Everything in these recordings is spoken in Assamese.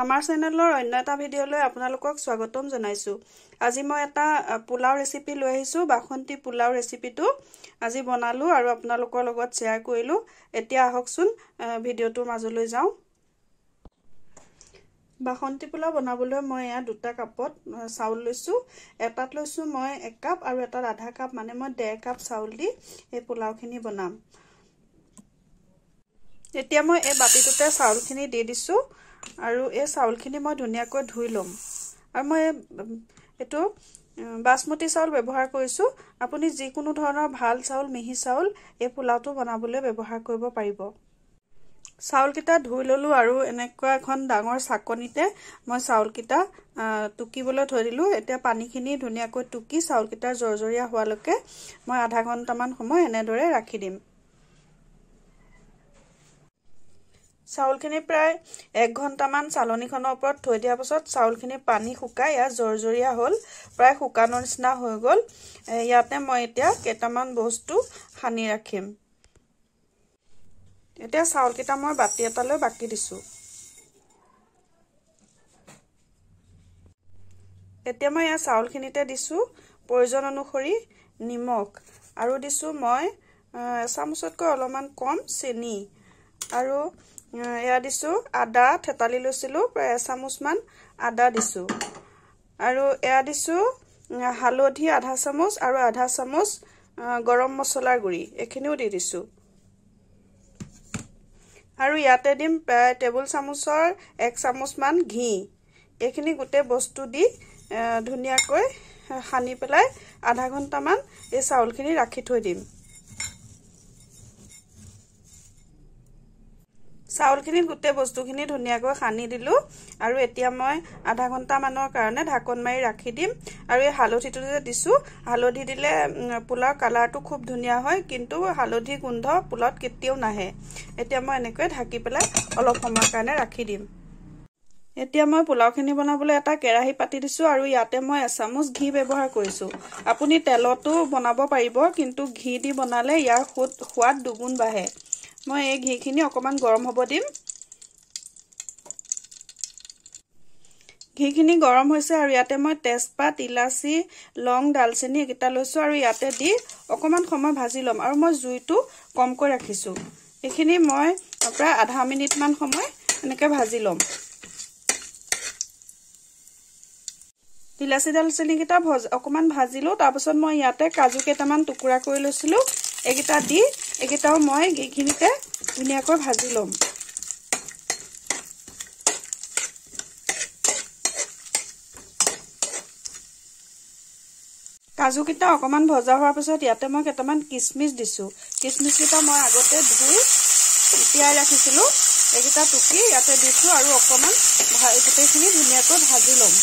আমাৰ চেনেলৰ অন্য এটা ভিডিঅ'লৈ আপোনালোকক স্বাগতম জনাইছোঁ আজি মই এটা পোলাও ৰেচিপি লৈ আহিছোঁ বাসন্তি পোলাও ৰেচিপিটো আজি বনালোঁ আৰু আপোনালোকৰ লগত শ্বেয়াৰ কৰিলোঁ এতিয়া আহকচোন ভিডিঅ'টোৰ মাজলৈ যাওঁ বাসন্তি পোলাও বনাবলৈ মই এয়া দুটা কাপত চাউল লৈছোঁ এটাত লৈছোঁ মই এক কাপ আৰু এটাত আধা কাপ মানে মই ডেৰ কাপ চাউল দি এই পোলাওখিনি বনাম এতিয়া মই এই বাতিটোতে চাউলখিনি দি দিছোঁ আৰু এই চাউলখিনি মই ধুনীয়াকৈ ধুই ল'ম আৰু মই এইটো বাচমতি চাউল ব্যৱহাৰ কৰিছোঁ আপুনি যিকোনো ধৰণৰ ভাল চাউল মিহি চাউল এই পোলাওটো বনাবলৈ ব্যৱহাৰ কৰিব পাৰিব চাউলকেইটা ধুই ল'লোঁ আৰু এনেকুৱা এখন ডাঙৰ চাকনিতে মই চাউলকেইটা টুকিবলৈ থৈ দিলোঁ এতিয়া পানীখিনি ধুনীয়াকৈ টুকি চাউলকেইটা জৰজৰীয়া হোৱালৈকে মই আধা ঘণ্টামান সময় এনেদৰে ৰাখি দিম চাউলখিনি প্ৰায় এক ঘণ্টামান চালনীখনৰ ওপৰত থৈ দিয়া পাছত চাউলখিনি পানী শুকাই ইয়াত জৰজৰীয়া হ'ল প্ৰায় শুকানৰ নিচিনা হৈ গ'ল ইয়াতে মই এতিয়া কেইটামান বস্তু সানি ৰাখিম এতিয়া চাউলকেইটা মই বাতি এটালৈ বাকি দিছোঁ এতিয়া মই ইয়াৰ চাউলখিনিতে দিছোঁ প্ৰয়োজন অনুসৰি নিমখ আৰু দিছোঁ মই এচামুচতকৈ অলপমান কম চেনি আৰু এয়া দিছোঁ আদা থেতালি লৈছিলোঁ প্ৰায় এচামুচমান আদা দিছোঁ আৰু এয়া দিছোঁ হালধি আধা চামুচ আৰু আধা চামুচ গৰম মছলাৰ গুড়ি এইখিনিও দি দিছোঁ আৰু ইয়াতে দিম প্ৰায় টেবুল চামুচৰ এক চামুচমান ঘি এইখিনি গোটেই বস্তু দি ধুনীয়াকৈ সানি পেলাই আধা ঘণ্টামান এই চাউলখিনি ৰাখি থৈ দিম চাউলখিনিত গোটেই বস্তুখিনি ধুনীয়াকৈ সানি দিলোঁ আৰু এতিয়া মই আধা ঘণ্টামানৰ কাৰণে ঢাকন মাৰি ৰাখি দিম আৰু এই হালধিটো যে দিছোঁ হালধি দিলে পোলাওৰ কালাৰটো খুব ধুনীয়া হয় কিন্তু হালধি গোন্ধ পোলাত কেতিয়াও নাহে এতিয়া মই এনেকৈ ঢাকি পেলাই অলপ সময়ৰ কাৰণে ৰাখি দিম এতিয়া মই পোলাওখিনি বনাবলৈ এটা কেৰাহী পাতি দিছোঁ আৰু ইয়াতে মই এচামুচ ঘি ব্যৱহাৰ কৰিছোঁ আপুনি তেলতো বনাব পাৰিব কিন্তু ঘি দি বনালে ইয়াৰ সোৱাদ দুগুণ বাঢ়ে মই এই ঘিখিনি অকণমান গৰম হ'ব দিম ঘিখিনি গৰম হৈছে আৰু ইয়াতে মই তেজপাত ইলাচি লং ডালচেনি এইকেইটা লৈছোঁ আৰু ইয়াতে দি অকণমান সময় ভাজি ল'ম আৰু মই জুইটো কমকৈ ৰাখিছোঁ এইখিনি মই প্ৰায় আধা মিনিটমান সময় এনেকৈ ভাজি ল'ম ইলাচি ডালচেনিকেইটা ভজ অকণমান ভাজিলোঁ তাৰপাছত মই ইয়াতে কাজু কেইটামান টুকুৰা কৰি লৈছিলোঁ এইকেইটা দি এইকেইটাও মই এইখিনিতে ধুনীয়াকৈ ভাজি ল'ম কাজুকেইটা অকণমান ভজা হোৱাৰ পিছত ইয়াতে মই কেইটামান কিচমিচ দিছোঁ কিচমিচকেইটা মই আগতে ধুই তিয়াই ৰাখিছিলোঁ এইকেইটা টুকি ইয়াতে দিছোঁ আৰু অকণমান গোটেইখিনি ধুনীয়াকৈ ভাজি ল'ম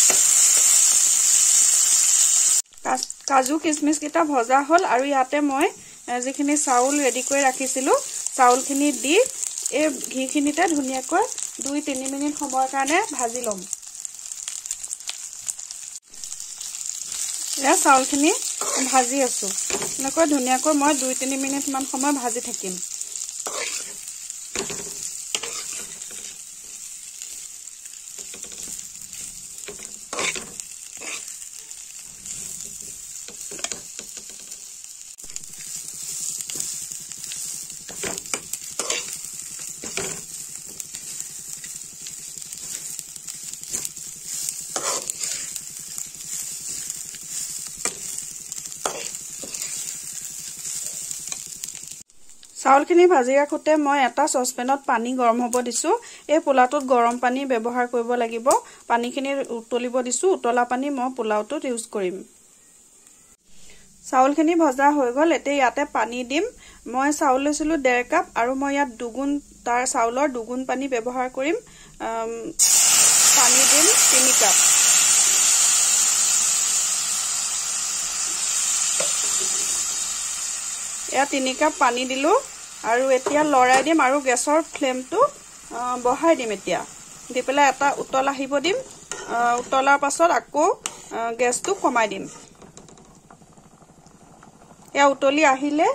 কাজু কিচমিচকেইটা ভজা হ'ল আৰু ইয়াতে মই যিখিনি চাউল ৰেডি কৰি ৰাখিছিলোঁ চাউলখিনি দি এই ঘিখিনিতে ধুনীয়াকৈ দুই তিনি মিনিট সময়ৰ কাৰণে ভাজি ল'ম এয়া চাউলখিনি ভাজি আছোঁ এনেকৈ ধুনীয়াকৈ মই দুই তিনি মিনিটমান সময় ভাজি থাকিম চাউলখিনি ভাজি ৰাখোঁতে মই এটা চচপেনত পানী গৰম হ'ব দিছোঁ এই পোলাওটোত গৰম পানী ব্যৱহাৰ কৰিব লাগিব পানীখিনি উতলিব দিছোঁ উতলা পানী মই পোলাওটোত ইউজ কৰিম চাউলখিনি ভজা হৈ গ'ল এতিয়া ইয়াতে পানী দিম মই চাউল লৈছিলোঁ ডেৰ কাপ আৰু মই ইয়াত দুগুণ তাৰ চাউলৰ দুগুণ পানী ব্যৱহাৰ কৰিম পানী দিম তিনি কাপ এয়া তিনি কাপ পানী দিলোঁ আৰু এতিয়া লৰাই দিম আৰু গেছৰ ফ্লেমটো বহাই দিম এতিয়া দি পেলাই এটা উতল আহিব দিম উতলাৰ পাছত আকৌ গেছটো কমাই দিম এয়া উতলি আহিলে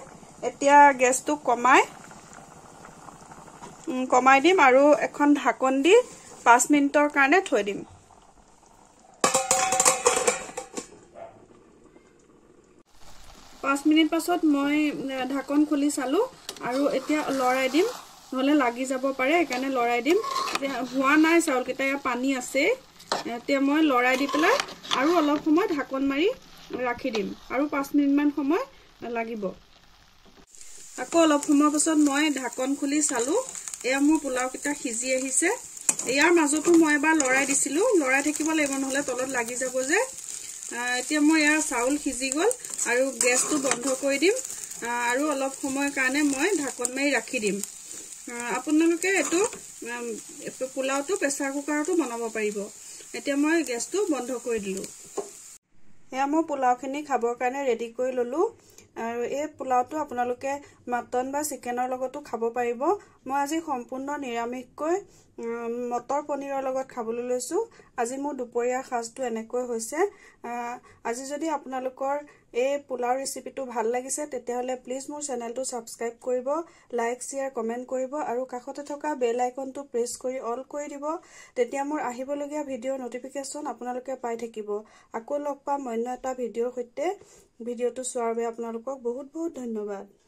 এতিয়া গেছটো কমাই কমাই দিম আৰু এখন ঢাকন দি পাঁচ মিনিটৰ কাৰণে থৈ দিম পাঁচ মিনিট পাছত মই ঢাকন খুলি চালোঁ আৰু এতিয়া লৰাই দিম নহ'লে লাগি যাব পাৰে সেইকাৰণে লৰাই দিম হোৱা নাই চাউলকেইটা ইয়াৰ পানী আছে এতিয়া মই লৰাই দি পেলাই আৰু অলপ সময় ঢাকন মাৰি ৰাখি দিম আৰু পাঁচ মিনিটমান সময় লাগিব আকৌ অলপ সময়ৰ পাছত মই ঢাকন খুলি চালোঁ এয়া মোৰ পোলাওকেইটা সিজি আহিছে ইয়াৰ মাজতো মই এবাৰ লৰাই দিছিলোঁ লৰাই থাকিব লাগিব নহ'লে তলত লাগি যাব যে এতিয়া মই ইয়াৰ চাউল সিজি গ'ল আৰু গেছটো বন্ধ কৰি দিম আৰু অলপ সময়ৰ কাৰণে মই ঢাকন মাৰি ৰাখি দিম আপোনালোকে এইটো পোলাওটো প্ৰেছাৰ কুকাৰতো বনাব পাৰিব এতিয়া মই গেছটো বন্ধ কৰি দিলোঁ সেয়া মই পোলাওখিনি খাবৰ কাৰণে ৰেডি কৰি ল'লোঁ আৰু এই পোলাওটো আপোনালোকে মাটন বা চিকেনৰ লগতো খাব পাৰিব মই আজি সম্পূৰ্ণ নিৰামিষকৈ মটৰ পনীৰৰ লগত খাবলৈ লৈছোঁ আজি মোৰ দুপৰীয়া সাজটো এনেকৈ হৈছে আজি যদি আপোনালোকৰ এই পোলাও ৰেচিপিটো ভাল লাগিছে তেতিয়াহ'লে প্লিজ মোৰ চেনেলটো ছাবস্ক্ৰাইব কৰিব লাইক শ্বেয়াৰ কমেণ্ট কৰিব আৰু কাষতে থকা বেল আইকনটো প্ৰেছ কৰি অল কৰি দিব তেতিয়া মোৰ আহিবলগীয়া ভিডিঅ'ৰ নটিফিকেশ্যন আপোনালোকে পাই থাকিব আকৌ লগ পাম অন্য এটা ভিডিঅ'ৰ সৈতে ভিডিঅ'টো চোৱাৰ বাবে আপোনালোকক বহুত বহুত ধন্যবাদ